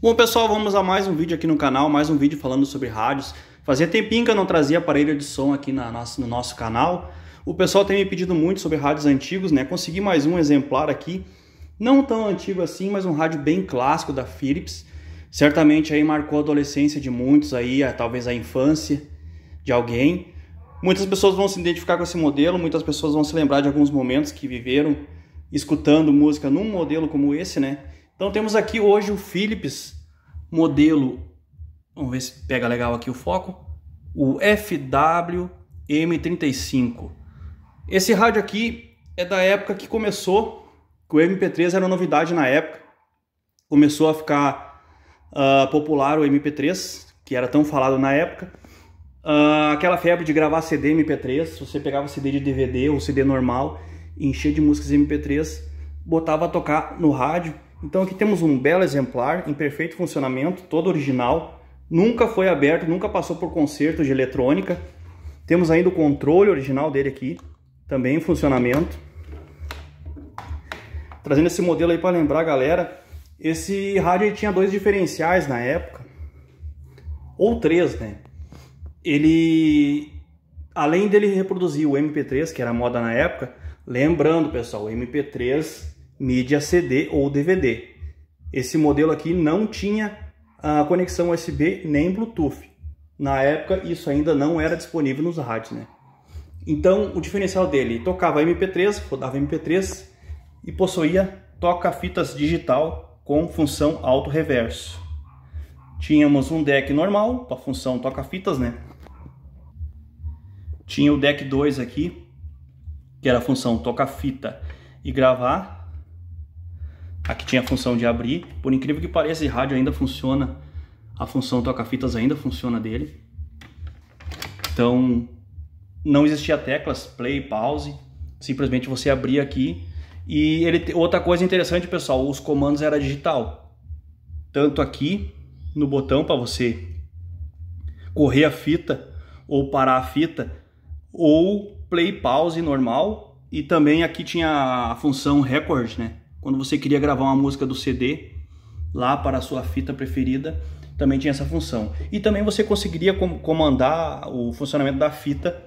Bom pessoal, vamos a mais um vídeo aqui no canal, mais um vídeo falando sobre rádios. Fazia tempinho que eu não trazia aparelho de som aqui na, na, no nosso canal. O pessoal tem me pedido muito sobre rádios antigos, né? Consegui mais um exemplar aqui, não tão antigo assim, mas um rádio bem clássico da Philips. Certamente aí marcou a adolescência de muitos aí, talvez a infância de alguém. Muitas pessoas vão se identificar com esse modelo, muitas pessoas vão se lembrar de alguns momentos que viveram escutando música num modelo como esse, né? Então temos aqui hoje o Philips modelo, vamos ver se pega legal aqui o foco, o FWM35. Esse rádio aqui é da época que começou, que o MP3 era novidade na época, começou a ficar uh, popular o MP3, que era tão falado na época. Uh, aquela febre de gravar CD MP3, você pegava CD de DVD ou CD normal, enchia de músicas MP3, botava a tocar no rádio então aqui temos um belo exemplar em perfeito funcionamento, todo original, nunca foi aberto, nunca passou por conserto de eletrônica. Temos ainda o controle original dele aqui, também em funcionamento. Trazendo esse modelo aí para lembrar, galera, esse rádio tinha dois diferenciais na época, ou três, né? Ele, além dele reproduzir o MP3, que era moda na época, lembrando, pessoal, o MP3 mídia CD ou DVD. Esse modelo aqui não tinha a ah, conexão USB nem Bluetooth. Na época isso ainda não era disponível nos rádios, né? Então o diferencial dele tocava MP3, rodava MP3 e possuía toca-fitas digital com função auto-reverso. Tínhamos um deck normal, com a função toca-fitas, né? Tinha o deck 2 aqui, que era a função toca-fita e gravar, a que tinha a função de abrir, por incrível que pareça, esse rádio ainda funciona. A função toca-fitas ainda funciona dele. Então, não existia teclas play, pause. Simplesmente você abria aqui e ele outra coisa interessante, pessoal, os comandos era digital. Tanto aqui no botão para você correr a fita ou parar a fita ou play pause normal e também aqui tinha a função record, né? quando você queria gravar uma música do CD lá para a sua fita preferida, também tinha essa função. E também você conseguiria comandar o funcionamento da fita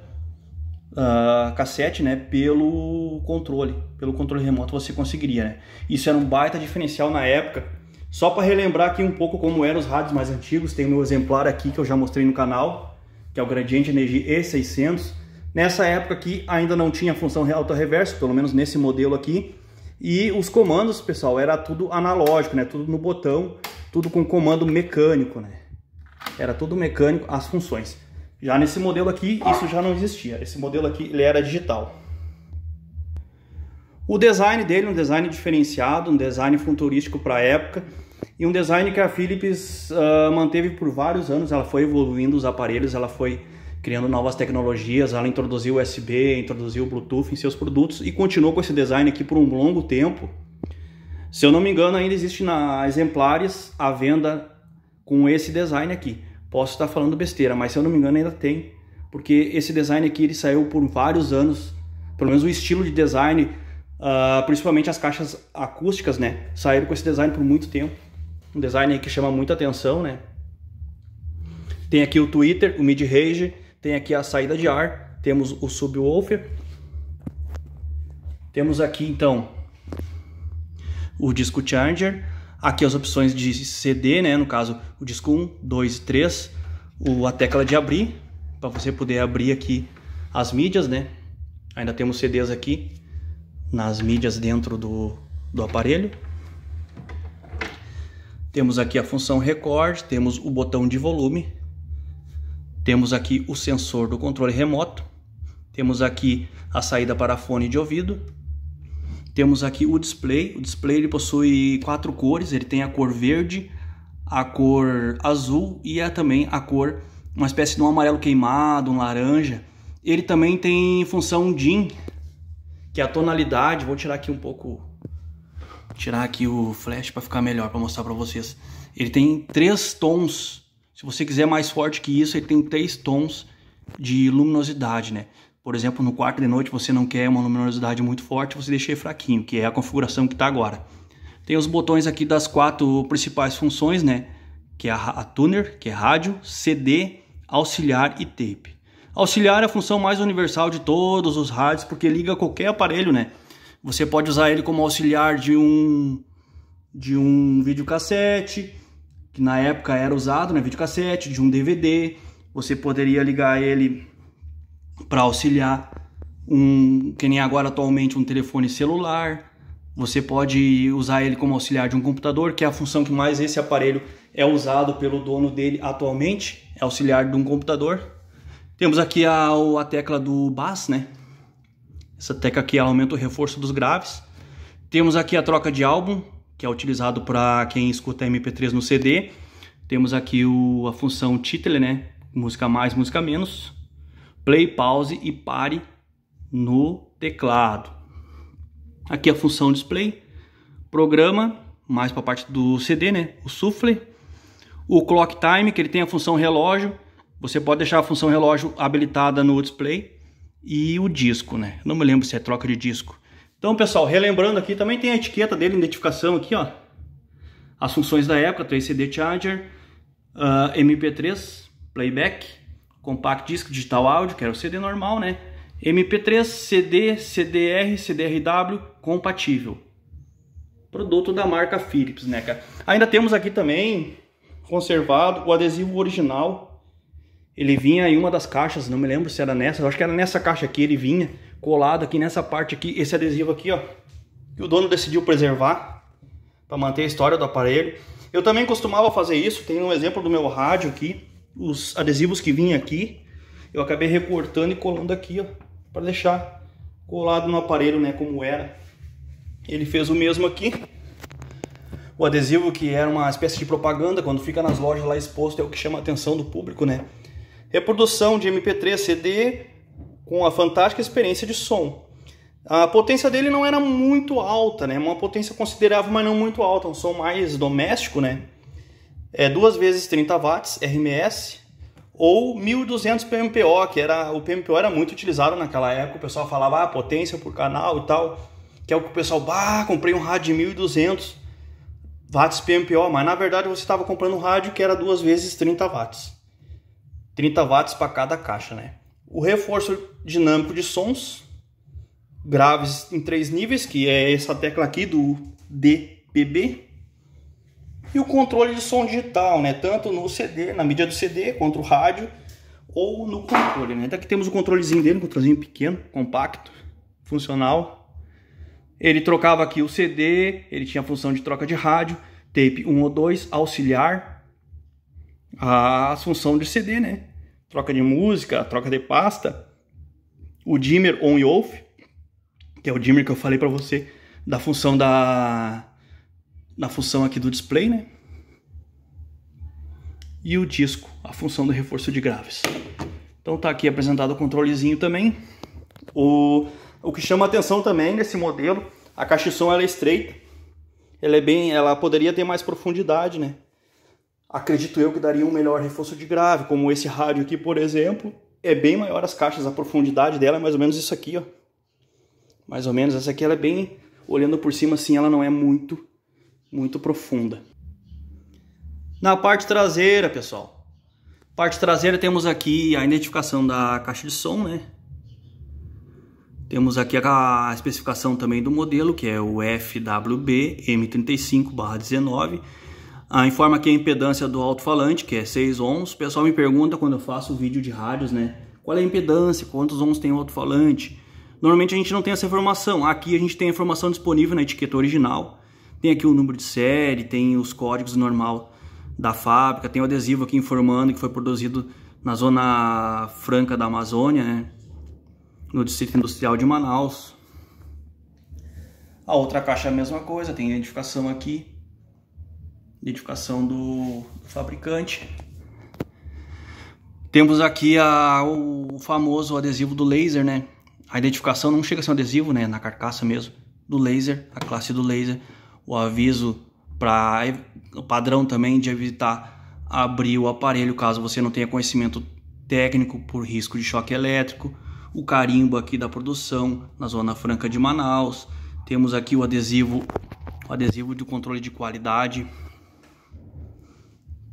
uh, cassete né, pelo controle, pelo controle remoto você conseguiria. Né? Isso era um baita diferencial na época. Só para relembrar aqui um pouco como eram os rádios mais antigos, tem meu exemplar aqui que eu já mostrei no canal, que é o Gradiente Energy E600. Nessa época aqui ainda não tinha função alta reverso, pelo menos nesse modelo aqui, e os comandos, pessoal, era tudo analógico, né? Tudo no botão, tudo com comando mecânico, né? Era tudo mecânico as funções. Já nesse modelo aqui, isso já não existia. Esse modelo aqui, ele era digital. O design dele, um design diferenciado, um design futurístico para a época e um design que a Philips uh, manteve por vários anos. Ela foi evoluindo os aparelhos, ela foi criando novas tecnologias. Ela introduziu USB, introduziu Bluetooth em seus produtos e continuou com esse design aqui por um longo tempo. Se eu não me engano, ainda existe na Exemplares a venda com esse design aqui. Posso estar falando besteira, mas se eu não me engano ainda tem, porque esse design aqui ele saiu por vários anos, pelo menos o estilo de design, uh, principalmente as caixas acústicas, né? Saíram com esse design por muito tempo. Um design que chama muita atenção, né? Tem aqui o Twitter, o Mid-Range, tem aqui a saída de ar, temos o subwoofer. Temos aqui então o disco changer, aqui as opções de CD, né, no caso o disco 1, 2 e 3, o, a tecla de abrir, para você poder abrir aqui as mídias, né? Ainda temos CDs aqui nas mídias dentro do, do aparelho. Temos aqui a função record, temos o botão de volume, temos aqui o sensor do controle remoto, temos aqui a saída para fone de ouvido, temos aqui o display. O display ele possui quatro cores, ele tem a cor verde, a cor azul e é também a cor uma espécie de um amarelo queimado, um laranja. Ele também tem função DIN, que é a tonalidade. Vou tirar aqui um pouco tirar aqui o flash para ficar melhor para mostrar para vocês. Ele tem três tons se você quiser mais forte que isso, ele tem três tons de luminosidade, né? Por exemplo, no quarto de noite você não quer uma luminosidade muito forte, você deixa ele fraquinho, que é a configuração que está agora. Tem os botões aqui das quatro principais funções, né? Que é a, a tuner, que é rádio, CD, auxiliar e tape. Auxiliar é a função mais universal de todos os rádios, porque liga qualquer aparelho, né? Você pode usar ele como auxiliar de um de um videocassete, que na época era usado, né, videocassete, de um DVD. Você poderia ligar ele para auxiliar um, que nem agora atualmente um telefone celular. Você pode usar ele como auxiliar de um computador, que é a função que mais esse aparelho é usado pelo dono dele atualmente, é auxiliar de um computador. Temos aqui a, a tecla do bass, né? Essa tecla aqui aumenta o reforço dos graves. Temos aqui a troca de álbum, que é utilizado para quem escuta MP3 no CD. Temos aqui o, a função title, né? Música mais, música menos. Play, pause e pare no teclado. Aqui a função display. Programa, mais para a parte do CD, né? O suffle. O clock time, que ele tem a função relógio. Você pode deixar a função relógio habilitada no display. E o disco, né? Não me lembro se é troca de disco. Então, pessoal, relembrando aqui, também tem a etiqueta dele, identificação aqui, ó. As funções da época, 3 CD Charger, uh, ah, MP3, Playback, Compact Disc Digital Audio, que era o CD normal, né? MP3, CD, CDR, CDRW, compatível. Produto da marca Philips, né, cara? Ainda temos aqui também, conservado, o adesivo original ele vinha em uma das caixas, não me lembro se era nessa, eu acho que era nessa caixa aqui, ele vinha colado aqui nessa parte aqui, esse adesivo aqui, ó, que o dono decidiu preservar para manter a história do aparelho. Eu também costumava fazer isso, tem um exemplo do meu rádio aqui, os adesivos que vinham aqui, eu acabei recortando e colando aqui, ó, para deixar colado no aparelho, né, como era. Ele fez o mesmo aqui. O adesivo que era uma espécie de propaganda, quando fica nas lojas lá exposto, é o que chama a atenção do público, né? Reprodução de MP3 CD com a fantástica experiência de som. A potência dele não era muito alta, né? Uma potência considerável, mas não muito alta, um som mais doméstico, né? É 2 vezes 30 watts RMS ou 1200 PMPO, que era o PMPO era muito utilizado naquela época, o pessoal falava ah, potência por canal e tal, que é o que o pessoal, bah, comprei um rádio de 1200 watts PMPO, mas na verdade você estava comprando um rádio que era duas vezes 30 watts. 30 watts para cada caixa, né? O reforço dinâmico de sons graves em três níveis, que é essa tecla aqui do DPB. E o controle de som digital, né? Tanto no CD, na mídia do CD, quanto o rádio ou no controle, né? Daqui então, temos o controlezinho dele, um controlezinho pequeno, compacto, funcional. Ele trocava aqui o CD, ele tinha a função de troca de rádio, tape 1 ou 2, auxiliar, a função de CD, né? Troca de música, troca de pasta. O dimmer on e off, que é o dimmer que eu falei para você da função da na função aqui do display, né? E o disco, a função do reforço de graves. Então tá aqui apresentado o controlezinho também. O, o que chama atenção também nesse modelo, a caixa de som ela é estreita. Ela é bem, ela poderia ter mais profundidade, né? acredito eu que daria um melhor reforço de grave, como esse rádio aqui, por exemplo, é bem maior as caixas, a profundidade dela é mais ou menos isso aqui, ó. Mais ou menos, essa aqui ela é bem, olhando por cima assim, ela não é muito, muito profunda. Na parte traseira, pessoal, parte traseira temos aqui a identificação da caixa de som, né? Temos aqui a especificação também do modelo, que é o FWB M35-19, ah, informa aqui a impedância do alto-falante, que é 6 ohms. O pessoal me pergunta quando eu faço vídeo de rádios, né? Qual é a impedância? Quantos ohms tem o alto-falante? Normalmente a gente não tem essa informação. Aqui a gente tem a informação disponível na etiqueta original. Tem aqui o número de série, tem os códigos normal da fábrica, tem o adesivo aqui informando que foi produzido na zona franca da Amazônia, né? no Distrito Industrial de Manaus. A outra caixa é a mesma coisa, tem identificação aqui identificação do, fabricante. Temos aqui a, o famoso adesivo do laser, né? A identificação não chega a ser um adesivo, né? Na carcaça mesmo do laser, a classe do laser, o aviso para o padrão também de evitar abrir o aparelho caso você não tenha conhecimento técnico por risco de choque elétrico, o carimbo aqui da produção na zona franca de Manaus. Temos aqui o adesivo, o adesivo de controle de qualidade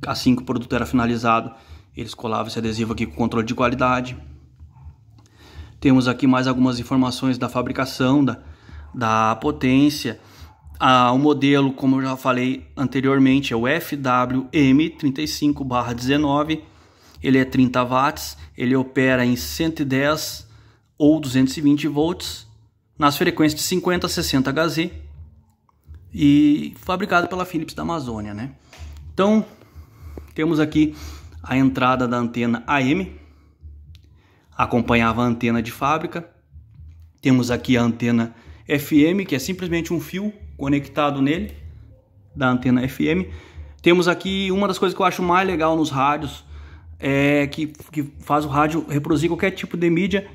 Assim que o produto era finalizado, eles colavam esse adesivo aqui com controle de qualidade. Temos aqui mais algumas informações da fabricação, da, da potência. Ah, o modelo, como eu já falei anteriormente, é o FWM35-19. Ele é 30 watts, ele opera em 110 ou 220 volts nas frequências de 50 a 60 Hz e fabricado pela Philips da Amazônia, né? Então, temos aqui a entrada da antena AM, acompanhava a antena de fábrica. Temos aqui a antena FM, que é simplesmente um fio conectado nele, da antena FM. Temos aqui uma das coisas que eu acho mais legal nos rádios, é que, que faz o rádio reproduzir qualquer tipo de mídia,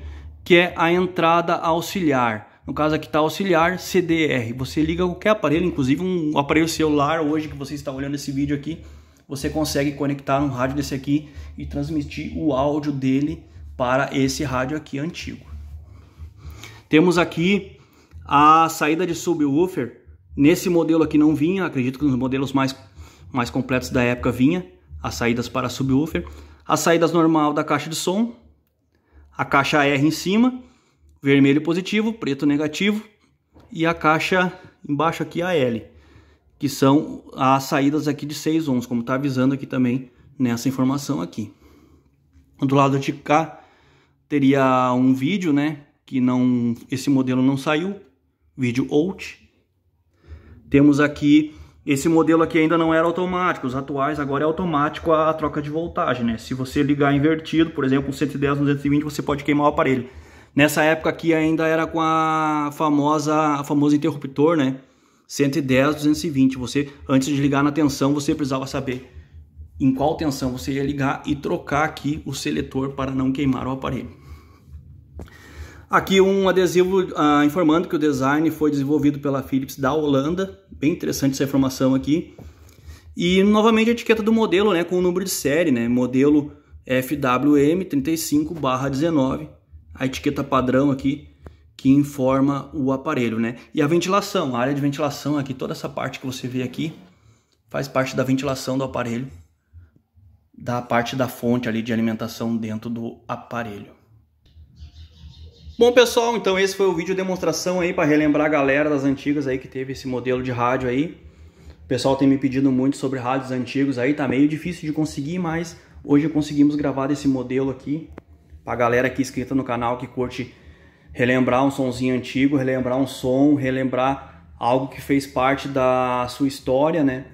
que é a entrada auxiliar. No caso aqui está auxiliar CDR. Você liga qualquer aparelho, inclusive um aparelho celular hoje que você está olhando esse vídeo aqui, você consegue conectar um rádio desse aqui e transmitir o áudio dele para esse rádio aqui antigo. Temos aqui a saída de subwoofer. Nesse modelo aqui não vinha, acredito que nos modelos mais, mais completos da época vinha as saídas para subwoofer. As saídas normal da caixa de som, a caixa R em cima, vermelho positivo, preto negativo e a caixa embaixo aqui a L que são as saídas aqui de 6 ohms, como está avisando aqui também nessa informação aqui. Do lado de cá teria um vídeo, né, que não esse modelo não saiu, vídeo out. Temos aqui esse modelo aqui ainda não era automático, os atuais agora é automático a, troca de voltagem, né? Se você ligar invertido, por exemplo, 110 220, você pode queimar o aparelho. Nessa época aqui ainda era com a famosa a famoso interruptor, né? 110, 220. Você, antes de ligar na tensão, você precisava saber em qual tensão você ia ligar e trocar aqui o seletor para não queimar o aparelho. Aqui um adesivo ah, informando que o design foi desenvolvido pela Philips da Holanda. Bem interessante essa informação aqui. E novamente a etiqueta do modelo, né, com o número de série, né, modelo FWM 35/19. A etiqueta padrão aqui que informa o aparelho, né? E a ventilação, a área de ventilação aqui, toda essa parte que você vê aqui, faz parte da ventilação do aparelho, da parte da fonte ali de alimentação dentro do aparelho. Bom pessoal, então esse foi o vídeo demonstração aí para relembrar a galera das antigas aí que teve esse modelo de rádio aí. O pessoal tem me pedido muito sobre rádios antigos aí, tá meio difícil de conseguir, mas hoje conseguimos gravar esse modelo aqui. Pra galera aqui é inscrita no canal que curte relembrar um sonzinho antigo, relembrar um som, relembrar algo que fez parte da sua história, né?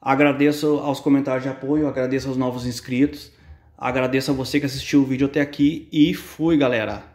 Agradeço aos comentários de apoio, agradeço aos novos inscritos, agradeço a você que assistiu o vídeo até aqui e fui, galera!